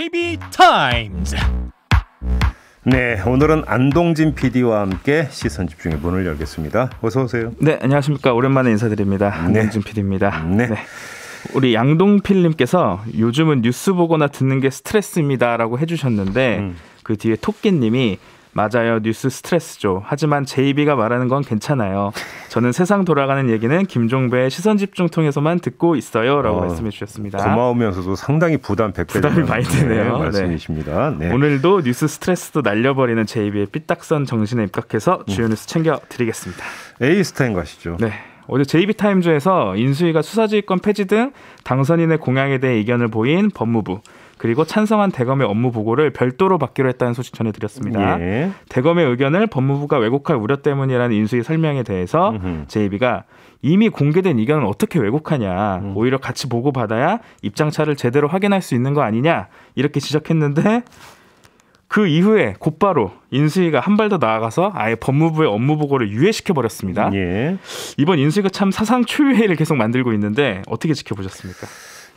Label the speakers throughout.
Speaker 1: TV 타임즈.
Speaker 2: 네, 오늘은 안동진 PD와 함께 시선 집중의 문을 열겠습니다. 어서 오세요. 네, 안녕하십니까. 오랜만에 인사드립니다. 네.
Speaker 1: 안동진 네. PD입니다. 네. 네. 우리 양동필님께서 요즘은 뉴스 보거나 듣는 게 스트레스입니다라고 해주셨는데 음. 그 뒤에 토끼님이 맞아요. 뉴스 스트레스죠. 하지만 제이비가 말하는 건 괜찮아요. 저는 세상 돌아가는 얘기는 김종배의 시선 집중 통해서만 듣고 있어요라고 어, 말씀해 주셨습니다.
Speaker 2: 고마우면서도 상당히 부담 100배 부담이 많이 드네요 네, 네. 말씀이십니다. 네. 네.
Speaker 1: 오늘도 뉴스 스트레스도 날려버리는 제이비의 삐딱선 정신에 입각해서 음. 주요 뉴스 챙겨 드리겠습니다. 에이스타인 가시죠. 네. 어제 JB타임즈에서 인수위가 수사지휘권 폐지 등 당선인의 공약에 대해 의견을 보인 법무부 그리고 찬성한 대검의 업무 보고를 별도로 받기로 했다는 소식 전해드렸습니다. 예. 대검의 의견을 법무부가 왜곡할 우려 때문이라는 인수위 설명에 대해서 음흠. JB가 이미 공개된 의견을 어떻게 왜곡하냐 음. 오히려 같이 보고 받아야 입장차를 제대로 확인할 수 있는 거 아니냐 이렇게 지적했는데 그 이후에 곧바로 인수위가 한 발 더 나아가서 아예 법무부의 업무 보고를 유예시켜 버렸습니다. 예. 이번 인수위가 참 사상 초유의 일을 계속 만들고 있는데 어떻게 지켜보셨습니까?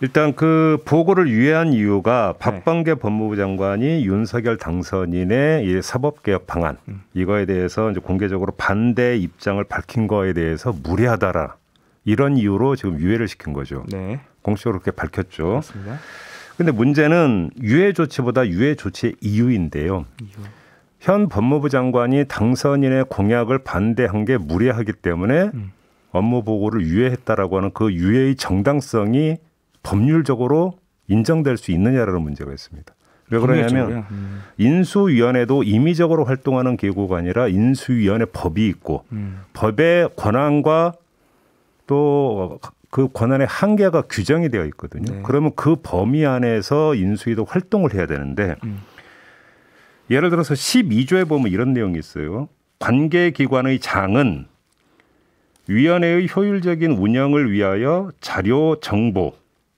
Speaker 2: 일단 그 보고를 유예한 이유가 네. 박범계 네. 법무부 장관이 윤석열 당선인의 이 사법개혁 방안 음. 이거에 대해서 이제 공개적으로 반대 입장을 밝힌 거에 대해서 무리하다라 이런 이유로 지금 유예를 시킨 거죠. 네. 공식적으로 그렇게 밝혔죠. 맞습니다. 근데 문제는 유예 조치보다 유예 조치의 이유인데요. 이유. 현 법무부 장관이 당선인의 공약을 반대한 게 무리하기 때문에 음. 업무 보고를 유예했다라고 하는 그 유예의 정당성이 법률적으로 인정될 수 있느냐라는 문제가 있습니다. 왜 그러냐면 음. 인수위원회도 임의적으로 활동하는 기구가 아니라 인수위원회 법이 있고 음. 법의 권한과 또 그 권한의 한계가 규정이 되어 있거든요. 네. 그러면 그 범위 안에서 인수위도 활동을 해야 되는데 음. 예를 들어서 12조에 보면 이런 내용이 있어요. 관계기관의 장은 위원회의 효율적인 운영을 위하여 자료 정보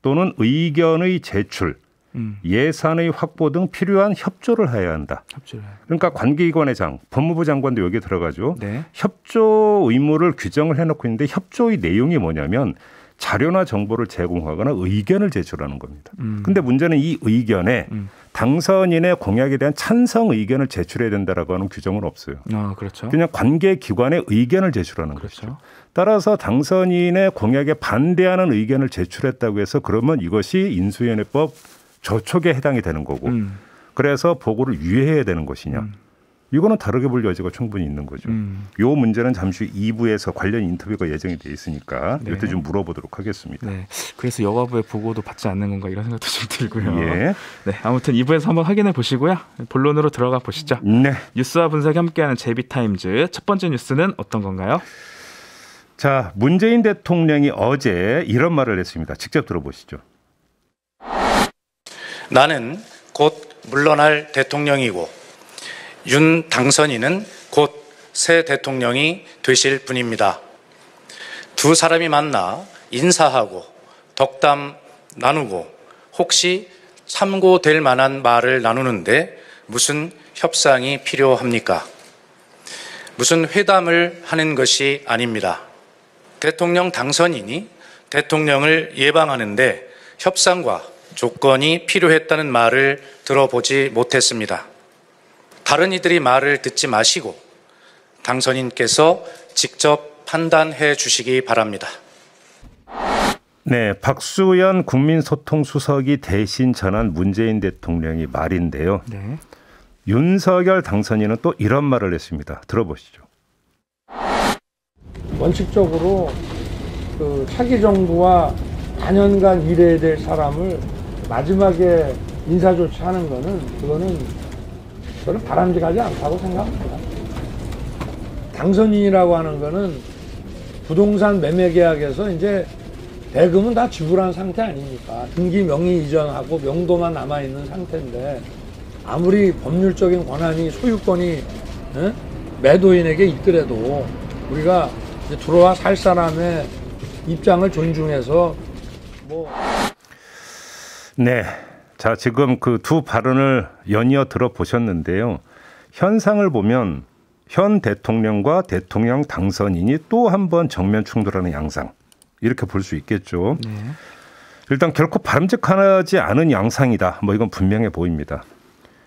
Speaker 2: 또는 의견의 제출, 음. 예산의 확보 등 필요한 협조를 해야 한다. 협조를. 그러니까 관계기관의 장, 법무부 장관도 여기에 들어가죠. 네. 협조 의무를 규정을 해놓고 있는데 협조의 내용이 뭐냐면 자료나 정보를 제공하거나 의견을 제출하는 겁니다. 음. 근데 문제는 이 의견에 음. 당선인의 공약에 대한 찬성 의견을 제출해야 된다라고 하는 규정은 없어요. 아, 그렇죠. 그냥 관계 기관의 의견을 제출하는 그렇죠. 거죠. 따라서 당선인의 공약에 반대하는 의견을 제출했다고 해서 그러면 이것이 인수위원회법 저촉에 해당이 되는 거고 음. 그래서 보고를 유예해야 되는 것이냐. 음. 이거는 다르게 볼 여지가 충분히 있는 거죠. 음. 요 문제는 잠시 2부에서 관련 인터뷰가 예정이 돼 있으니까 네. 이때 좀 물어보도록 하겠습니다. 네.
Speaker 1: 그래서 여가부의 보고도 받지 않는 건가 이런 생각도 좀 들고요. 예. 네. 아무튼 2부에서 한번 확인해 보시고요. 본론으로 들어가 보시죠. 네. 뉴스와 분석 함께하는
Speaker 2: 제비타임즈 첫 번째 뉴스는 어떤 건가요? 자, 문재인 대통령이 어제 이런 말을 했습니다. 직접 들어보시죠. 나는
Speaker 1: 곧 물러날 대통령이고 윤 당선인은 곧 새 대통령이 되실 분입니다. 두 사람이 만나 인사하고 덕담 나누고 혹시 참고될 만한 말을 나누는데 무슨 협상이 필요합니까? 무슨 회담을 하는 것이 아닙니다. 대통령 당선인이 대통령을 예방하는데 협상과 조건이 필요했다는 말을 들어보지 못했습니다. 다른 이들이 말을 듣지 마시고 당선인께서 직접 판단해 주시기 바랍니다.
Speaker 2: 네, 박수현 국민소통수석이 대신 전한 문재인 대통령이 말인데요. 네. 윤석열 당선인은 또 이런 말을 했습니다. 들어보시죠.
Speaker 1: 원칙적으로 그 차기 정부와 4년간 일해야 될 사람을 마지막에 인사조치하는 거는 그거는 저는 바람직하지 않다고 생각합니다. 당선인이라고 하는 거는 부동산 매매 계약에서 이제 대금은 다 지불한 상태 아닙니까? 등기 명의 이전하고 명도만 남아 있는 상태인데 아무리 법률적인 권한이 소유권이 매도인에게 있더라도 우리가 들어와 살 사람의 입장을 존중해서 뭐
Speaker 2: 네. 자, 지금 그 두 발언을 연이어 들어보셨는데요. 현상을 보면 현 대통령과 대통령 당선인이 또 한 번 정면 충돌하는 양상. 이렇게 볼 수 있겠죠. 네. 일단 결코 바람직하지 않은 양상이다. 뭐 이건 분명해 보입니다.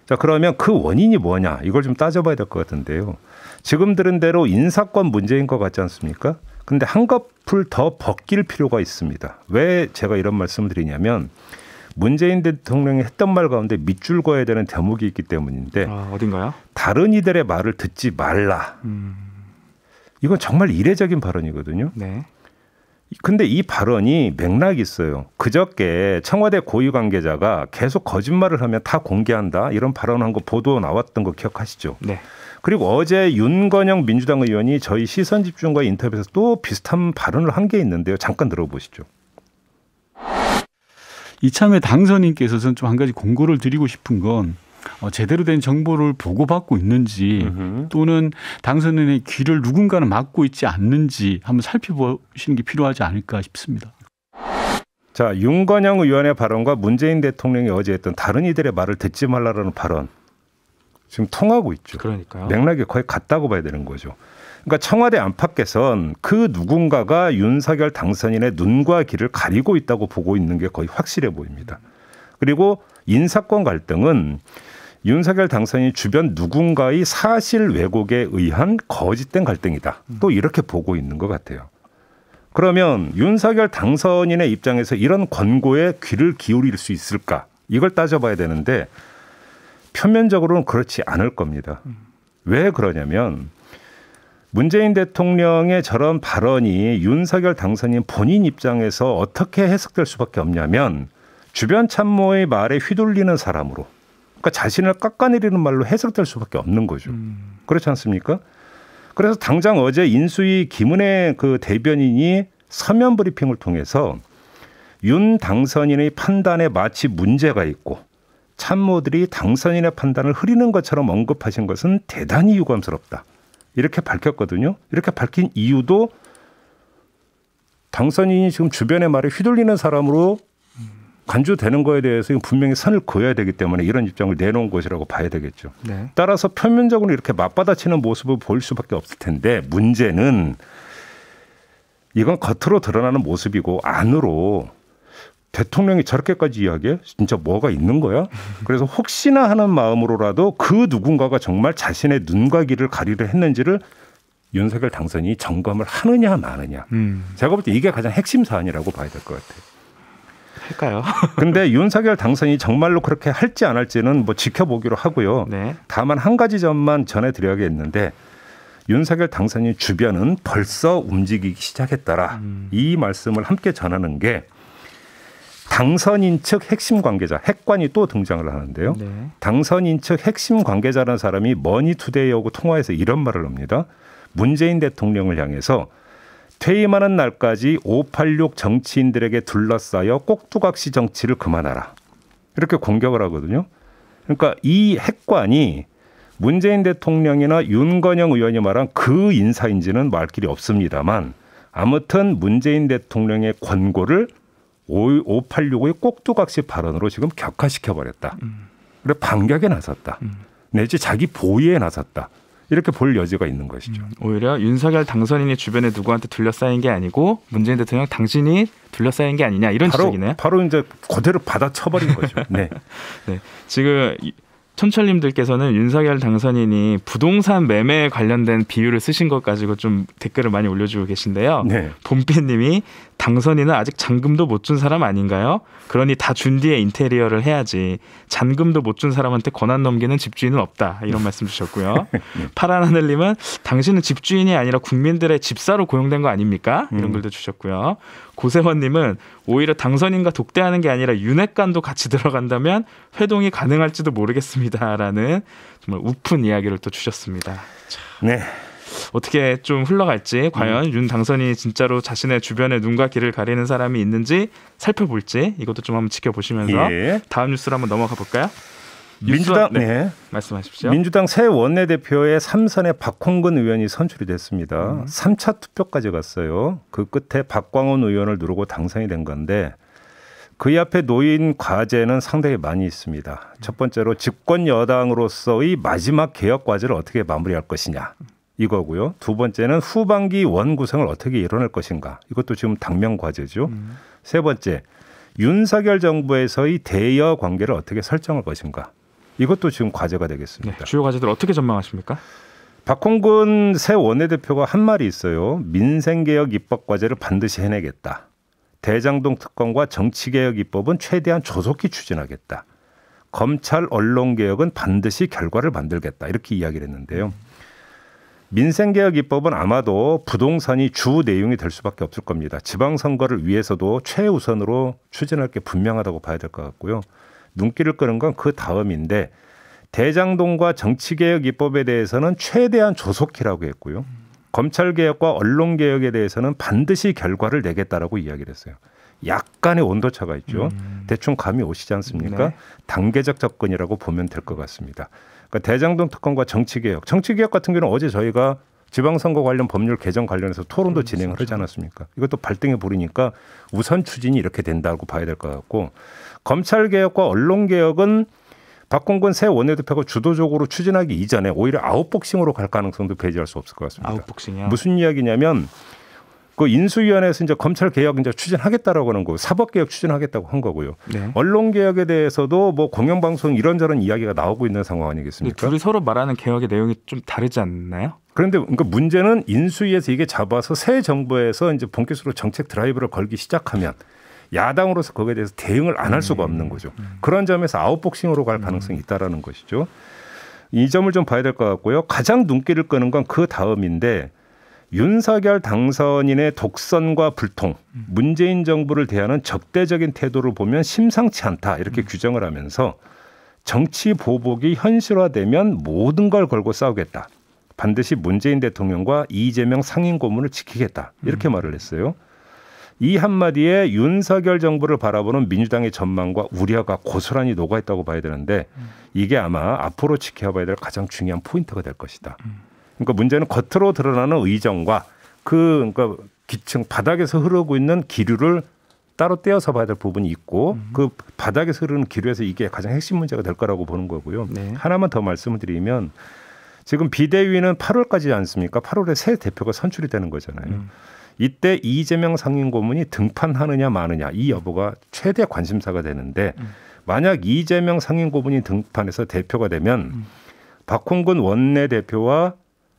Speaker 2: 자, 그러면 그 원인이 뭐냐? 이걸 좀 따져봐야 될 것 같은데요. 지금 들은 대로 인사권 문제인 것 같지 않습니까? 근데 한꺼풀 더 벗길 필요가 있습니다. 왜 제가 이런 말씀을 드리냐면 문재인 대통령이 했던 말 가운데 밑줄 그야 되는 대목이 있기 때문인데 아, 어딘가요? 다른 이들의 말을 듣지 말라. 음. 이건 정말 이례적인 발언이거든요. 네. 근데 이 발언이 맥락이 있어요. 그저께 청와대 고위 관계자가 계속 거짓말을 하면 다 공개한다 이런 발언한 거 보도 나왔던 거 기억하시죠? 네. 그리고 어제 윤건영 민주당 의원이 저희 시선 집중과 인터뷰에서 또 비슷한 발언을 한 게 있는데요. 잠깐 들어보시죠. 이참에 당선인께서는 좀 한 가지 공고를
Speaker 1: 드리고 싶은 건 어, 제대로 된 정보를 보고받고 있는지 또는 당선인의 귀를 누군가는 막고 있지 않는지 한번 살펴보시는 게 필요하지 않을까 싶습니다.
Speaker 2: 자, 윤건영 의원의 발언과 문재인 대통령이 어제 했던 다른 이들의 말을 듣지 말라라는 발언 지금 통하고 있죠. 그러니까요. 맥락이 거의 같다고 봐야 되는 거죠. 그러니까 청와대 안팎에선 그 누군가가 윤석열 당선인의 눈과 귀를 가리고 있다고 보고 있는 게 거의 확실해 보입니다. 그리고 인사권 갈등은 윤석열 당선인 주변 누군가의 사실 왜곡에 의한 거짓된 갈등이다. 또 음. 이렇게 보고 있는 것 같아요. 그러면 윤석열 당선인의 입장에서 이런 권고에 귀를 기울일 수 있을까? 이걸 따져봐야 되는데 표면적으로는 그렇지 않을 겁니다. 음. 왜 그러냐면 문재인 대통령의 저런 발언이 윤석열 당선인 본인 입장에서 어떻게 해석될 수밖에 없냐면 주변 참모의 말에 휘둘리는 사람으로 그러니까 자신을 깎아내리는 말로 해석될 수밖에 없는 거죠. 음. 그렇지 않습니까? 그래서 당장 어제 인수위 김은혜 그 대변인이 서면 브리핑을 통해서 윤 당선인의 판단에 마치 문제가 있고 참모들이 당선인의 판단을 흐리는 것처럼 언급하신 것은 대단히 유감스럽다. 이렇게 밝혔거든요. 이렇게 밝힌 이유도 당선인이 지금 주변의 말에 휘둘리는 사람으로 간주되는 거에 대해서 분명히 선을 그어야 되기 때문에 이런 입장을 내놓은 것이라고 봐야 되겠죠. 네. 따라서 표면적으로 이렇게 맞받아치는 모습을 보일 수밖에 없을 텐데 문제는 이건 겉으로 드러나는 모습이고 안으로 대통령이 저렇게까지 이야기해? 진짜 뭐가 있는 거야? 그래서 혹시나 하는 마음으로라도 그 누군가가 정말 자신의 눈과 귀를 가리려 했는지를 윤석열 당선이 점검을 하느냐 마느냐. 음. 제가 볼 때 이게 가장 핵심 사안이라고 봐야 될 것 같아요. 할까요? 근데 윤석열 당선이 정말로 그렇게 할지 안 할지는 뭐 지켜보기로 하고요. 네. 다만 한 가지 점만 전해드려야겠는데 윤석열 당선인 주변은 벌써 움직이기 시작했다라 음. 이 말씀을 함께 전하는 게 당선인 측 핵심 관계자 핵관이 또 등장을 하는데요. 네. 당선인 측 핵심 관계자라는 사람이 머니투데이하고 통화해서 이런 말을 합니다. 문재인 대통령을 향해서 퇴임하는 날까지 586 정치인들에게 둘러싸여 꼭두각시 정치를 그만하라. 이렇게 공격을 하거든요. 그러니까 이 핵관이 문재인 대통령이나 윤건영 의원이 말한 그 인사인지는 말 길이 없습니다만 아무튼 문재인 대통령의 권고를 586의 꼭두각시 발언으로 지금 격화시켜버렸다. 음. 그래 반격에 나섰다. 음. 내지 자기 보위에 나섰다. 이렇게 볼 여지가 있는 것이죠. 음,
Speaker 1: 오히려 윤석열 당선인이 주변에 누구한테 둘러싸인 게 아니고 문재인 대통령 당신이 둘러싸인 게 아니냐 이런 바로, 지적이네요. 바로 이제 그대로 받아쳐버린 거죠. 네. 네. 지금 촌철님들께서는 윤석열 당선인이 부동산 매매에 관련된 비유를 쓰신 것 가지고 좀 댓글을 많이 올려주고 계신데요. 네. 봄빛님이 당선인은 아직 잔금도 못 준 사람 아닌가요? 그러니 다 준 뒤에 인테리어를 해야지. 잔금도 못 준 사람한테 권한 넘기는 집주인은 없다. 이런 말씀 주셨고요. 파란 하늘님은 당신은 집주인이 아니라 국민들의 집사로 고용된 거 아닙니까? 이런 음. 글도 주셨고요. 고세원님은 오히려 당선인과 독대하는 게 아니라 윤핵관도 같이 들어간다면 회동이 가능할지도 모르겠습니다라는 정말 우픈 이야기를 또 주셨습니다. 네, 어떻게 좀 흘러갈지 과연 음. 윤 당선이 진짜로 자신의 주변에 눈과 귀를 가리는 사람이 있는지 살펴볼지 이것도 좀 한번 지켜보시면서 예. 다음 뉴스로 한번 넘어가 볼까요? 민주당 네. 네. 말씀하십시오. 민주당
Speaker 2: 새 원내대표의 삼선의 박홍근 의원이 선출이 됐습니다. 음. 3차 투표까지 갔어요. 그 끝에 박광원 의원을 누르고 당선이 된 건데 그의 앞에 놓인 과제는 상당히 많이 있습니다. 첫 번째로 집권 여당으로서의 마지막 개혁 과제를 어떻게 마무리할 것이냐. 이거고요. 두 번째는 후반기 원 구성을 어떻게 이뤄낼 것인가. 이것도 지금 당면 과제죠. 음. 세 번째, 윤석열 정부에서의 대여 관계를 어떻게 설정할 것인가. 이것도 지금 과제가 되겠습니다. 네, 주요 과제들 어떻게 전망하십니까? 박홍근 새 원내대표가 한 말이 있어요. 민생개혁 입법 과제를 반드시 해내겠다. 대장동 특검과 정치개혁 입법은 최대한 조속히 추진하겠다. 검찰 언론개혁은 반드시 결과를 만들겠다. 이렇게 이야기를 했는데요. 음. 민생개혁 입법은 아마도 부동산이 주 내용이 될 수밖에 없을 겁니다. 지방선거를 위해서도 최우선으로 추진할 게 분명하다고 봐야 될 것 같고요. 눈길을 끄는 건 그 다음인데 대장동과 정치개혁 입법에 대해서는 최대한 조속히라고 했고요. 검찰개혁과 언론개혁에 대해서는 반드시 결과를 내겠다라고 이야기를 했어요. 약간의 온도차가 있죠. 음. 대충 감이 오시지 않습니까? 네. 단계적 접근이라고 보면 될 것 같습니다. 그러니까 대장동 특검과 정치개혁. 정치개혁 같은 경우는 어제 저희가 지방선거 관련 법률 개정 관련해서 토론도 음, 진행을 하지 않았습니까? 이것도 발등에 부리니까 우선 추진이 이렇게 된다고 봐야 될 것 같고 검찰 개혁과 언론 개혁은 박홍근 새 원내대표가 주도적으로 추진하기 이전에 오히려 아웃복싱으로 갈 가능성도 배제할 수 없을 것 같습니다. 아웃복싱이요? 무슨 이야기냐면 그 인수위원회에서 이제 검찰 개혁 이제 추진하겠다라고 하는 거, 사법 개혁 추진하겠다고 한 거고요. 네. 언론 개혁에 대해서도 뭐 공영방송 이런저런 이야기가 나오고 있는 상황 아니겠습니까? 둘이 서로 말하는 개혁의 내용이 좀 다르지 않나요? 그런데 그러니까 문제는 인수위에서 이게 잡아서 새 정부에서 이제 본격적으로 정책 드라이브를 걸기 시작하면 야당으로서 거기에 대해서 대응을 안 할 수가 없는 음. 거죠. 그런 점에서 아웃복싱으로 갈 음. 가능성이 있다라는 것이죠. 이 점을 좀 봐야 될 것 같고요. 가장 눈길을 끄는 건 그 다음인데 윤석열 당선인의 독선과 불통, 음. 문재인 정부를 대하는 적대적인 태도를 보면 심상치 않다 이렇게 음. 규정을 하면서 정치 보복이 현실화되면 모든 걸 걸고 싸우겠다. 반드시 문재인 대통령과 이재명 상임 고문을 지키겠다. 이렇게 음. 말을 했어요. 이 한마디에 윤석열 정부를 바라보는 민주당의 전망과 우려가 고스란히 녹아있다고 봐야 되는데 음. 이게 아마 앞으로 지켜봐야 될 가장 중요한 포인트가 될 것이다. 음. 그러니까 문제는 겉으로 드러나는 의정과 그 그러니까 기층 바닥에서 흐르고 있는 기류를 따로 떼어서 봐야 될 부분이 있고 음. 그 바닥에서 흐르는 기류에서 이게 가장 핵심 문제가 될 거라고 보는 거고요. 네. 하나만 더 말씀을 드리면 지금 비대위는 8월까지 않습니까? 8월에 새 대표가 선출이 되는 거잖아요. 음. 이때 이재명 상임 고문이 등판하느냐 마느냐 이 여부가 최대 관심사가 되는데 음. 만약 이재명 상임 고문이 등판해서 대표가 되면 음. 박홍근 원내대표와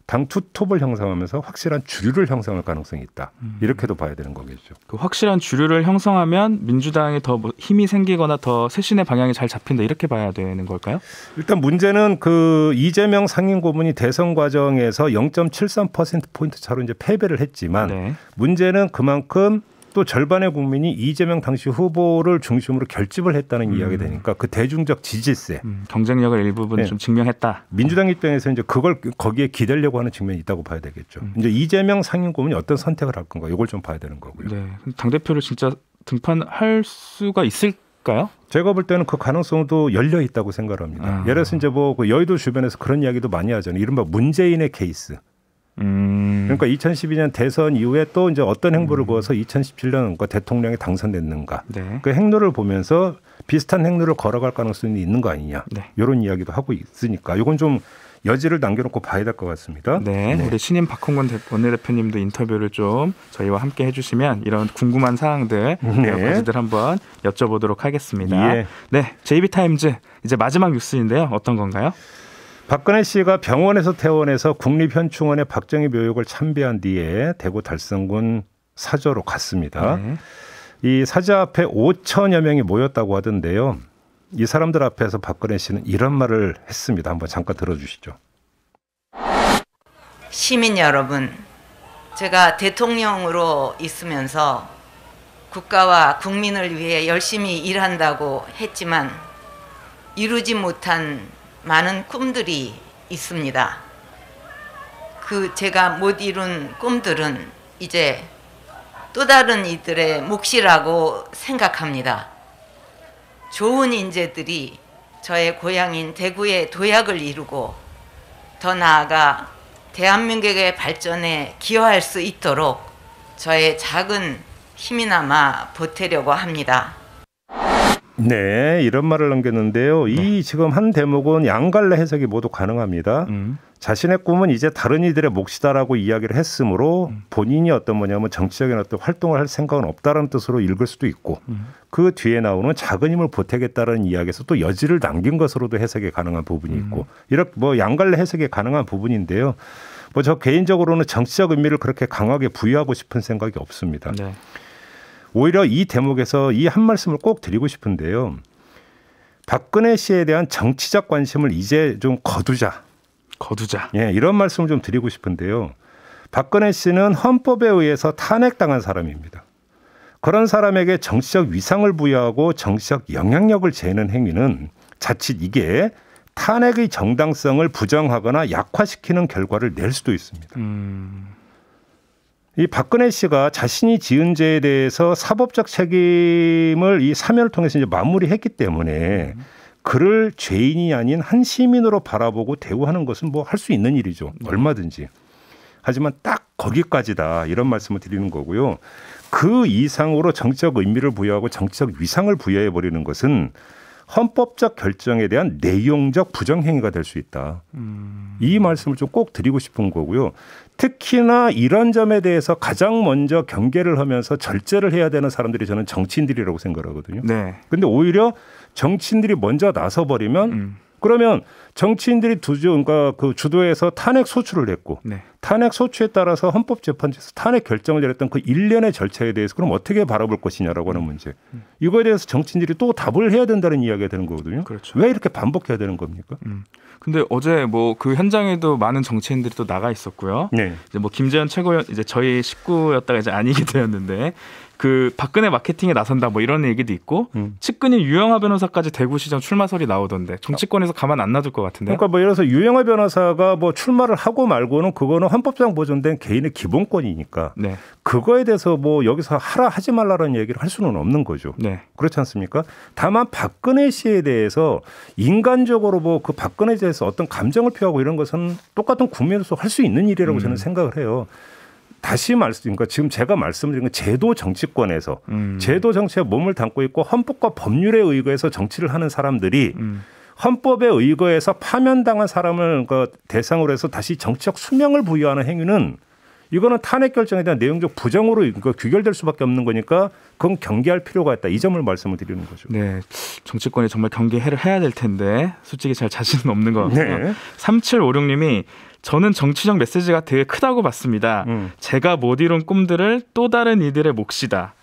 Speaker 2: 당투톱을 형성하면서 확실한 주류를 형성할 가능성이 있다. 음. 이렇게도 봐야 되는 거겠죠. 그 확실한 주류를
Speaker 1: 형성하면 민주당이 더 뭐 힘이 생기거나 더 쇄신의 방향이 잘 잡힌다 이렇게 봐야 되는
Speaker 2: 걸까요? 일단 문제는 그 이재명 상임 고문이 대선 과정에서 0.73% 포인트 차로 이제 패배를 했지만 네. 문제는 그만큼 또 절반의 국민이 이재명 당시 후보를 중심으로 결집을 했다는 음. 이야기 되니까 그 대중적 지지세 음, 경쟁력을 일부분 네. 좀 증명했다. 민주당 입장에서 이제 그걸 거기에 기대려고 하는 측면이 있다고 봐야 되겠죠. 음. 이제 이재명 상임 고문이 어떤 선택을 할 건가 이걸 좀 봐야 되는 거고요. 네. 당 대표를 진짜 등판할 수가 있을까요? 제가 볼 때는 그 가능성도 열려 있다고 생각합니다. 아. 예를 들어서 이제 뭐 그 여의도 주변에서 그런 이야기도 많이 하잖아요. 이른바 문재인의 케이스. 음. 그러니까 2012년 대선 이후에 또 이제 어떤 행보를 보여서 음. 2017년 그러니까 대통령이 당선됐는가. 네. 그 행로를 보면서 비슷한 행로를 걸어갈 가능성이 있는 거 아니냐. 네. 이런 이야기도 하고 있으니까 이건 좀 여지를 남겨놓고 봐야 될 것 같습니다. 네, 네, 우리
Speaker 1: 신임 박홍근 원내대표님도 인터뷰를 좀 저희와 함께 해주시면 이런 궁금한 사항들 네. 여러 네, 가지들 한번 여쭤보도록 하겠습니다. 예. 네, JB타임즈 이제 마지막
Speaker 2: 뉴스인데요. 어떤 건가요? 박근혜 씨가 병원에서 퇴원해서 국립현충원의 박정희 묘역을 참배한 뒤에 대구 달성군 사저로 갔습니다. 네. 이 사자 앞에 5천여 명이 모였다고 하던데요. 이 사람들 앞에서 박근혜 씨는 이런 말을 했습니다. 한번 잠깐 들어주시죠. 시민
Speaker 1: 여러분, 제가 대통령으로 있으면서 국가와 국민을 위해 열심히 일한다고 했지만 이루지 못한 많은 꿈들이 있습니다. 그 제가 못 이룬 꿈들은 이제 또 다른 이들의 몫이라고 생각합니다. 좋은 인재들이 저의 고향인 대구의 도약을 이루고 더 나아가 대한민국의 발전에 기여할 수 있도록 저의 작은 힘이나마 보태려고 합니다.
Speaker 2: 네, 이런 말을 남겼는데요. 네. 이 지금 한 대목은 양갈래 해석이 모두 가능합니다. 음. 자신의 꿈은 이제 다른 이들의 몫이다라고 이야기를 했으므로 음. 본인이 어떤 뭐냐면 정치적인 어떤 활동을 할 생각은 없다라는 뜻으로 읽을 수도 있고 음. 그 뒤에 나오는 작은 힘을 보태겠다라는 이야기에서 또 여지를 남긴 것으로도 해석이 가능한 부분이 음. 있고 이렇게 뭐 양갈래 해석이 가능한 부분인데요. 뭐 저 개인적으로는 정치적 의미를 그렇게 강하게 부여하고 싶은 생각이 없습니다. 네. 오히려 이 대목에서 이 한 말씀을 꼭 드리고 싶은데요. 박근혜 씨에 대한 정치적 관심을 이제 좀 거두자. 거두자. 예, 이런 말씀을 좀 드리고 싶은데요. 박근혜 씨는 헌법에 의해서 탄핵당한 사람입니다. 그런 사람에게 정치적 위상을 부여하고 정치적 영향력을 재는 행위는 자칫 이게 탄핵의 정당성을 부정하거나 약화시키는 결과를 낼 수도 있습니다. 음... 이 박근혜 씨가 자신이 지은 죄에 대해서 사법적 책임을 이 사면을 통해서 이제 마무리했기 때문에 그를 죄인이 아닌 한 시민으로 바라보고 대우하는 것은 뭐 할 수 있는 일이죠. 네. 얼마든지. 하지만 딱 거기까지다 이런 말씀을 드리는 거고요. 그 이상으로 정치적 의미를 부여하고 정치적 위상을 부여해 버리는 것은 헌법적 결정에 대한 내용적 부정행위가 될 수 있다. 음. 이 말씀을 좀 꼭 드리고 싶은 거고요. 특히나 이런 점에 대해서 가장 먼저 경계를 하면서 절제를 해야 되는 사람들이 저는 정치인들이라고 생각하거든요. 네. 근데 오히려 정치인들이 먼저 나서 버리면 음. 그러면 정치인들이 두주 그러니까 그 주도해서 탄핵 소추를 냈고 네. 탄핵 소추에 따라서 헌법재판소에서 탄핵 결정을 내렸던 그 일련의 절차에 대해서 그럼 어떻게 바라볼 것이냐라고 하는 문제. 음. 이거에 대해서 정치인들이 또 답을 해야 된다는 이야기가 되는 거거든요. 그렇죠. 왜 이렇게 반복해야 되는 겁니까? 음.
Speaker 1: 근데 어제 뭐 그 현장에도 많은 정치인들이 또 나가 있었고요. 네. 이제 뭐 김재현 최고 이제 저희 식구였다가 이제 아니게 되었는데 그 박근혜 마케팅에 나선다 뭐 이런 얘기도 있고 음. 측근인 유영하 변호사까지 대구시장 출마설이 나오던데 정치권에서 가만 안 놔둘 것 같은데. 그러니까
Speaker 2: 뭐 예를 들어서 유영하 변호사가 뭐 출마를 하고 말고는 그거는 헌법상 보존된 개인의 기본권이니까 네. 그거에 대해서 뭐 여기서 하라 하지 말라는 라 얘기를 할 수는 없는 거죠. 네. 그렇지 않습니까? 다만 박근혜 씨에 대해서 인간적으로 뭐 그 박근혜에 대해서 어떤 감정을 표하고 이런 것은 똑같은 국민으로서 할 수 있는 일이라고 음. 저는 생각을 해요. 다시 말씀, 드러니까 지금 제가 말씀드린 건 제도 정치권에서 음. 제도 정치에 몸을 담고 있고 헌법과 법률에 의거해서 정치를 하는 사람들이 음. 헌법에 의거해서 파면당한 사람을 그 대상으로 해서 다시 정치적 수명을 부여하는 행위는 이거는 탄핵 결정에 대한 내용적 부정으로 그 귀결될 수밖에 없는 거니까 그건 경계할 필요가 있다. 이 점을 말씀을 드리는 거죠. 네. 정치권이 정말 경계해를 해야 될 텐데
Speaker 1: 솔직히 잘 자신은 없는 것같아요 네. 3756님이 저는 정치적 메시지가 되게 크다고 봤습니다. 음. 제가 못 이룬 꿈들을 또 다른 이들의 몫이다.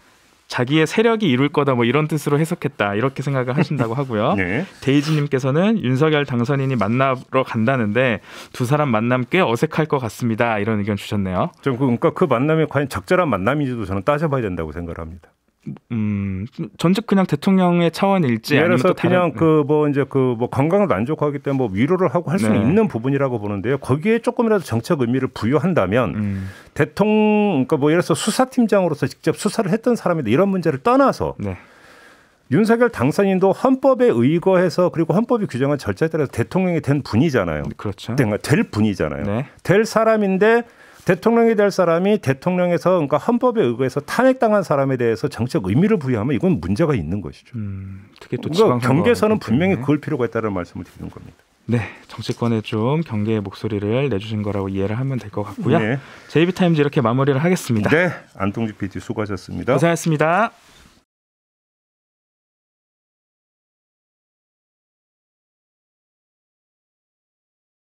Speaker 1: 자기의 세력이 이룰 거다 뭐 이런 뜻으로 해석했다 이렇게 생각을 하신다고 하고요. 네. 데이지님께서는 윤석열 당선인이 만나러 간다는데 두 사람 만남 꽤 어색할 것 같습니다 이런 의견
Speaker 2: 주셨네요. 좀 그러니까 그 만남이 과연 적절한 만남인지도 저는 따져봐야 된다고 생각합니다.
Speaker 1: 음, 전직 그냥 대통령의 차원일지 예를 들어서 그냥 네.
Speaker 2: 그뭐 이제 그 뭐 건강도 안 좋고 하기 때문에 뭐 위로를 하고 할수 네. 있는 부분이라고 보는데요. 거기에 조금이라도 정책 의미를 부여한다면 음. 대통령 그러니까 뭐 예를 들어서 수사팀장으로서 직접 수사를 했던 사람인데 이런 문제를 떠나서 네. 윤석열 당선인도 헌법에 의거해서 그리고 헌법이 규정한 절차에 따라서 대통령이 된 분이잖아요. 그렇죠. 될 분이잖아요. 네. 될 사람인데 대통령이 될 사람이 대통령에서 그러니까 헌법에 의거해서 탄핵당한 사람에 대해서 정치적 의미를 부여하면 이건 문제가 있는 것이죠. 음, 특히 또 그러니까 경계선은 분명히 그을 필요가 있다는 말씀을 드리는 겁니다.
Speaker 1: 네, 정치권에 좀 경계의 목소리를 내주신 거라고 이해를 하면 될 것 같고요. 네. 제이타임즈 이렇게 마무리를 하겠습니다. 네, 안동지 PD 수고하셨습니다. 고생하셨습니다.